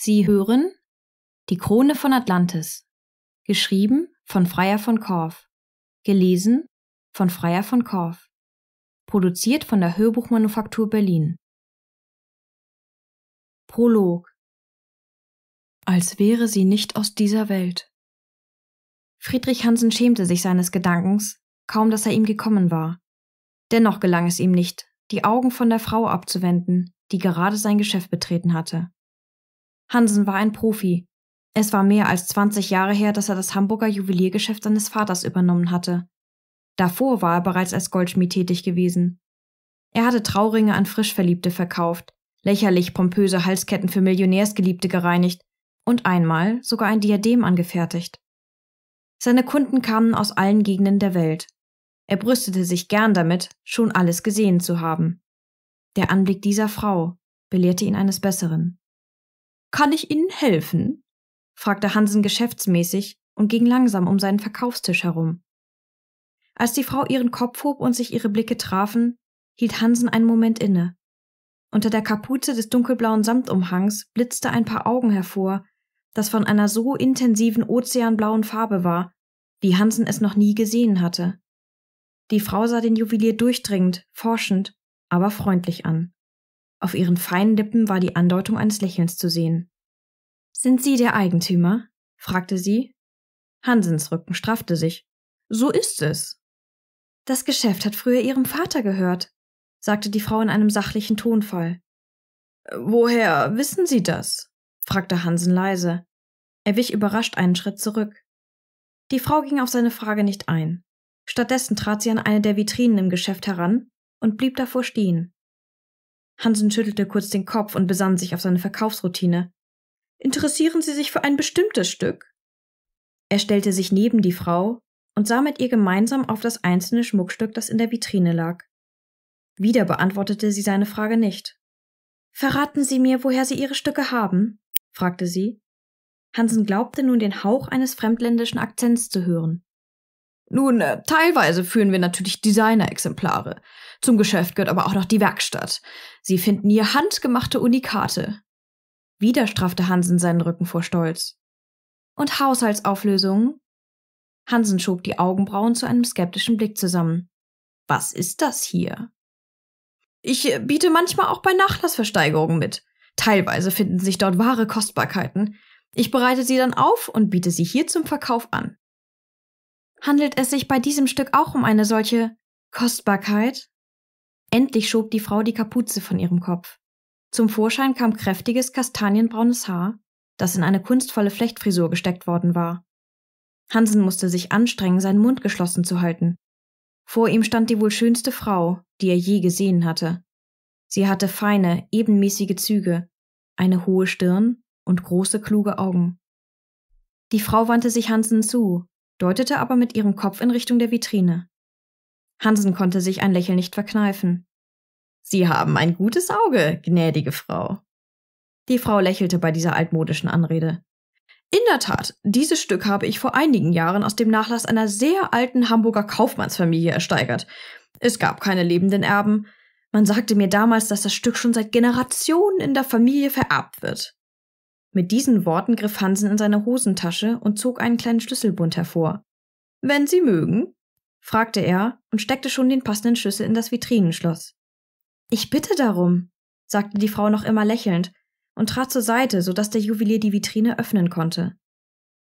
Sie hören Die Krone von Atlantis, geschrieben von Freier von Korff, gelesen von Freier von Korff, produziert von der Hörbuchmanufaktur Berlin. Prolog Als wäre sie nicht aus dieser Welt. Friedrich Hansen schämte sich seines Gedankens, kaum dass er ihm gekommen war. Dennoch gelang es ihm nicht, die Augen von der Frau abzuwenden, die gerade sein Geschäft betreten hatte. Hansen war ein Profi. Es war mehr als 20 Jahre her, dass er das Hamburger Juweliergeschäft seines Vaters übernommen hatte. Davor war er bereits als Goldschmied tätig gewesen. Er hatte Trauringe an Frischverliebte verkauft, lächerlich pompöse Halsketten für Millionärsgeliebte gereinigt und einmal sogar ein Diadem angefertigt. Seine Kunden kamen aus allen Gegenden der Welt. Er brüstete sich gern damit, schon alles gesehen zu haben. Der Anblick dieser Frau belehrte ihn eines Besseren. Kann ich Ihnen helfen? fragte Hansen geschäftsmäßig und ging langsam um seinen Verkaufstisch herum. Als die Frau ihren Kopf hob und sich ihre Blicke trafen, hielt Hansen einen Moment inne. Unter der Kapuze des dunkelblauen Samtumhangs blitzte ein paar Augen hervor, das von einer so intensiven ozeanblauen Farbe war, wie Hansen es noch nie gesehen hatte. Die Frau sah den Juwelier durchdringend, forschend, aber freundlich an. Auf ihren feinen Lippen war die Andeutung eines Lächelns zu sehen. Sind Sie der Eigentümer? fragte sie. Hansens Rücken straffte sich. So ist es. Das Geschäft hat früher Ihrem Vater gehört, sagte die Frau in einem sachlichen Tonfall. Woher wissen Sie das? fragte Hansen leise. Er wich überrascht einen Schritt zurück. Die Frau ging auf seine Frage nicht ein. Stattdessen trat sie an eine der Vitrinen im Geschäft heran und blieb davor stehen. Hansen schüttelte kurz den Kopf und besann sich auf seine Verkaufsroutine. Interessieren Sie sich für ein bestimmtes Stück? Er stellte sich neben die Frau und sah mit ihr gemeinsam auf das einzelne Schmuckstück, das in der Vitrine lag. Wieder beantwortete sie seine Frage nicht. Verraten Sie mir, woher Sie Ihre Stücke haben? fragte sie. Hansen glaubte nun den Hauch eines fremdländischen Akzents zu hören. Nun, äh, teilweise führen wir natürlich Designer-Exemplare. Zum Geschäft gehört aber auch noch die Werkstatt. Sie finden hier handgemachte Unikate. Wieder straffte Hansen seinen Rücken vor Stolz. Und Haushaltsauflösungen? Hansen schob die Augenbrauen zu einem skeptischen Blick zusammen. Was ist das hier? Ich äh, biete manchmal auch bei Nachlassversteigerungen mit. Teilweise finden sich dort wahre Kostbarkeiten. Ich bereite sie dann auf und biete sie hier zum Verkauf an handelt es sich bei diesem Stück auch um eine solche Kostbarkeit? Endlich schob die Frau die Kapuze von ihrem Kopf. Zum Vorschein kam kräftiges, kastanienbraunes Haar, das in eine kunstvolle Flechtfrisur gesteckt worden war. Hansen musste sich anstrengen, seinen Mund geschlossen zu halten. Vor ihm stand die wohl schönste Frau, die er je gesehen hatte. Sie hatte feine, ebenmäßige Züge, eine hohe Stirn und große, kluge Augen. Die Frau wandte sich Hansen zu, deutete aber mit ihrem Kopf in Richtung der Vitrine. Hansen konnte sich ein Lächeln nicht verkneifen. Sie haben ein gutes Auge, gnädige Frau. Die Frau lächelte bei dieser altmodischen Anrede. In der Tat, dieses Stück habe ich vor einigen Jahren aus dem Nachlass einer sehr alten Hamburger Kaufmannsfamilie ersteigert. Es gab keine lebenden Erben. Man sagte mir damals, dass das Stück schon seit Generationen in der Familie vererbt wird. Mit diesen Worten griff Hansen in seine Hosentasche und zog einen kleinen Schlüsselbund hervor. Wenn Sie mögen? fragte er und steckte schon den passenden Schlüssel in das Vitrinenschloss. Ich bitte darum, sagte die Frau noch immer lächelnd und trat zur Seite, so dass der Juwelier die Vitrine öffnen konnte.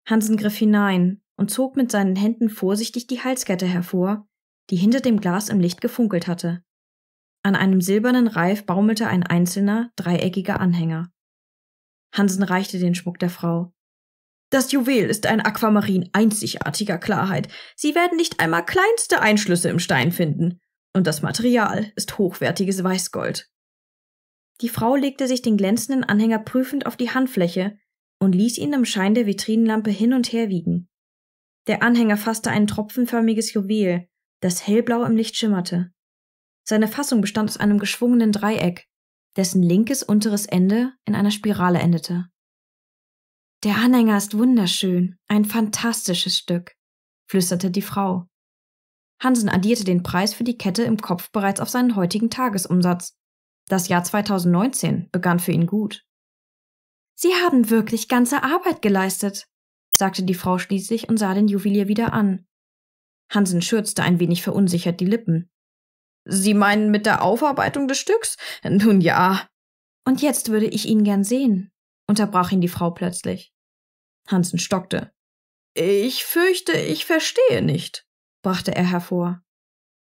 Hansen griff hinein und zog mit seinen Händen vorsichtig die Halskette hervor, die hinter dem Glas im Licht gefunkelt hatte. An einem silbernen Reif baumelte ein einzelner, dreieckiger Anhänger. Hansen reichte den Schmuck der Frau. Das Juwel ist ein Aquamarin einzigartiger Klarheit. Sie werden nicht einmal kleinste Einschlüsse im Stein finden. Und das Material ist hochwertiges Weißgold. Die Frau legte sich den glänzenden Anhänger prüfend auf die Handfläche und ließ ihn im Schein der Vitrinenlampe hin und her wiegen. Der Anhänger fasste ein tropfenförmiges Juwel, das hellblau im Licht schimmerte. Seine Fassung bestand aus einem geschwungenen Dreieck, dessen linkes unteres Ende in einer Spirale endete. Der Anhänger ist wunderschön, ein fantastisches Stück, flüsterte die Frau. Hansen addierte den Preis für die Kette im Kopf bereits auf seinen heutigen Tagesumsatz. Das Jahr 2019 begann für ihn gut. Sie haben wirklich ganze Arbeit geleistet, sagte die Frau schließlich und sah den Juwelier wieder an. Hansen schürzte ein wenig verunsichert die Lippen. Sie meinen mit der Aufarbeitung des Stücks? Nun ja. Und jetzt würde ich ihn gern sehen, unterbrach ihn die Frau plötzlich. Hansen stockte. Ich fürchte, ich verstehe nicht, brachte er hervor.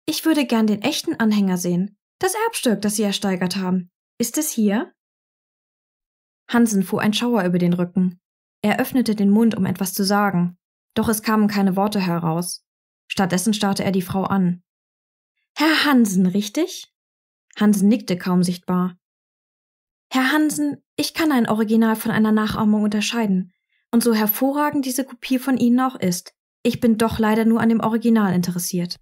Ich würde gern den echten Anhänger sehen. Das Erbstück, das Sie ersteigert haben. Ist es hier? Hansen fuhr ein Schauer über den Rücken. Er öffnete den Mund, um etwas zu sagen. Doch es kamen keine Worte heraus. Stattdessen starrte er die Frau an. Herr Hansen, richtig? Hansen nickte kaum sichtbar. Herr Hansen, ich kann ein Original von einer Nachahmung unterscheiden. Und so hervorragend diese Kopie von Ihnen auch ist, ich bin doch leider nur an dem Original interessiert.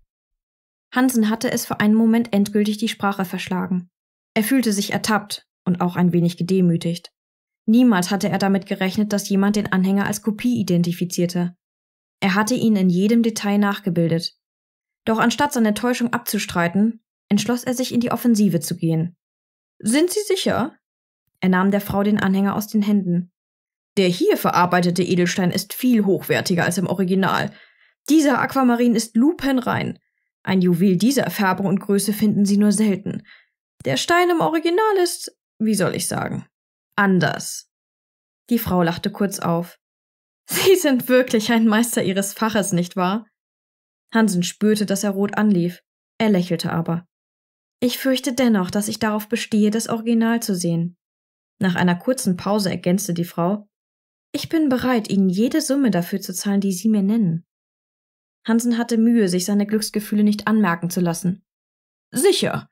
Hansen hatte es für einen Moment endgültig die Sprache verschlagen. Er fühlte sich ertappt und auch ein wenig gedemütigt. Niemals hatte er damit gerechnet, dass jemand den Anhänger als Kopie identifizierte. Er hatte ihn in jedem Detail nachgebildet, doch anstatt seine Täuschung abzustreiten, entschloss er sich, in die Offensive zu gehen. Sind Sie sicher? Er nahm der Frau den Anhänger aus den Händen. Der hier verarbeitete Edelstein ist viel hochwertiger als im Original. Dieser Aquamarin ist lupenrein. Ein Juwel dieser Färbung und Größe finden Sie nur selten. Der Stein im Original ist, wie soll ich sagen, anders. Die Frau lachte kurz auf. Sie sind wirklich ein Meister Ihres Faches, nicht wahr? Hansen spürte, dass er rot anlief. Er lächelte aber. Ich fürchte dennoch, dass ich darauf bestehe, das Original zu sehen. Nach einer kurzen Pause ergänzte die Frau Ich bin bereit, Ihnen jede Summe dafür zu zahlen, die Sie mir nennen. Hansen hatte Mühe, sich seine Glücksgefühle nicht anmerken zu lassen. Sicher.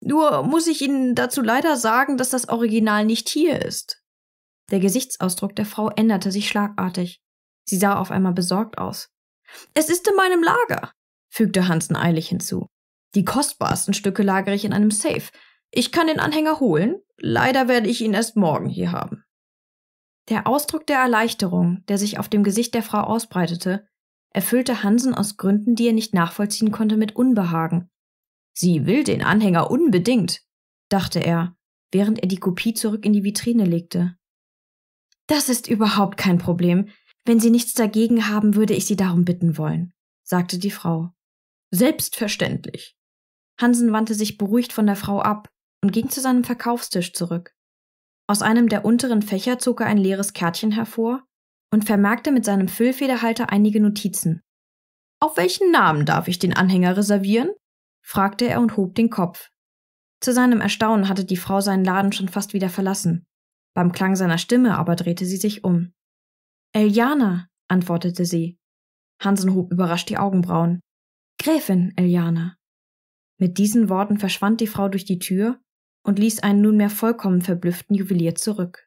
Nur muss ich Ihnen dazu leider sagen, dass das Original nicht hier ist. Der Gesichtsausdruck der Frau änderte sich schlagartig. Sie sah auf einmal besorgt aus. Es ist in meinem Lager, fügte Hansen eilig hinzu. Die kostbarsten Stücke lagere ich in einem Safe. Ich kann den Anhänger holen, leider werde ich ihn erst morgen hier haben. Der Ausdruck der Erleichterung, der sich auf dem Gesicht der Frau ausbreitete, erfüllte Hansen aus Gründen, die er nicht nachvollziehen konnte, mit Unbehagen. Sie will den Anhänger unbedingt, dachte er, während er die Kopie zurück in die Vitrine legte. Das ist überhaupt kein Problem. Wenn Sie nichts dagegen haben, würde ich Sie darum bitten wollen, sagte die Frau. Selbstverständlich. Hansen wandte sich beruhigt von der Frau ab und ging zu seinem Verkaufstisch zurück. Aus einem der unteren Fächer zog er ein leeres Kärtchen hervor und vermerkte mit seinem Füllfederhalter einige Notizen. Auf welchen Namen darf ich den Anhänger reservieren? fragte er und hob den Kopf. Zu seinem Erstaunen hatte die Frau seinen Laden schon fast wieder verlassen. Beim Klang seiner Stimme aber drehte sie sich um. Eliana, antwortete sie. Hansen hob überrascht die Augenbrauen. Gräfin Eliana. Mit diesen Worten verschwand die Frau durch die Tür und ließ einen nunmehr vollkommen verblüfften Juwelier zurück.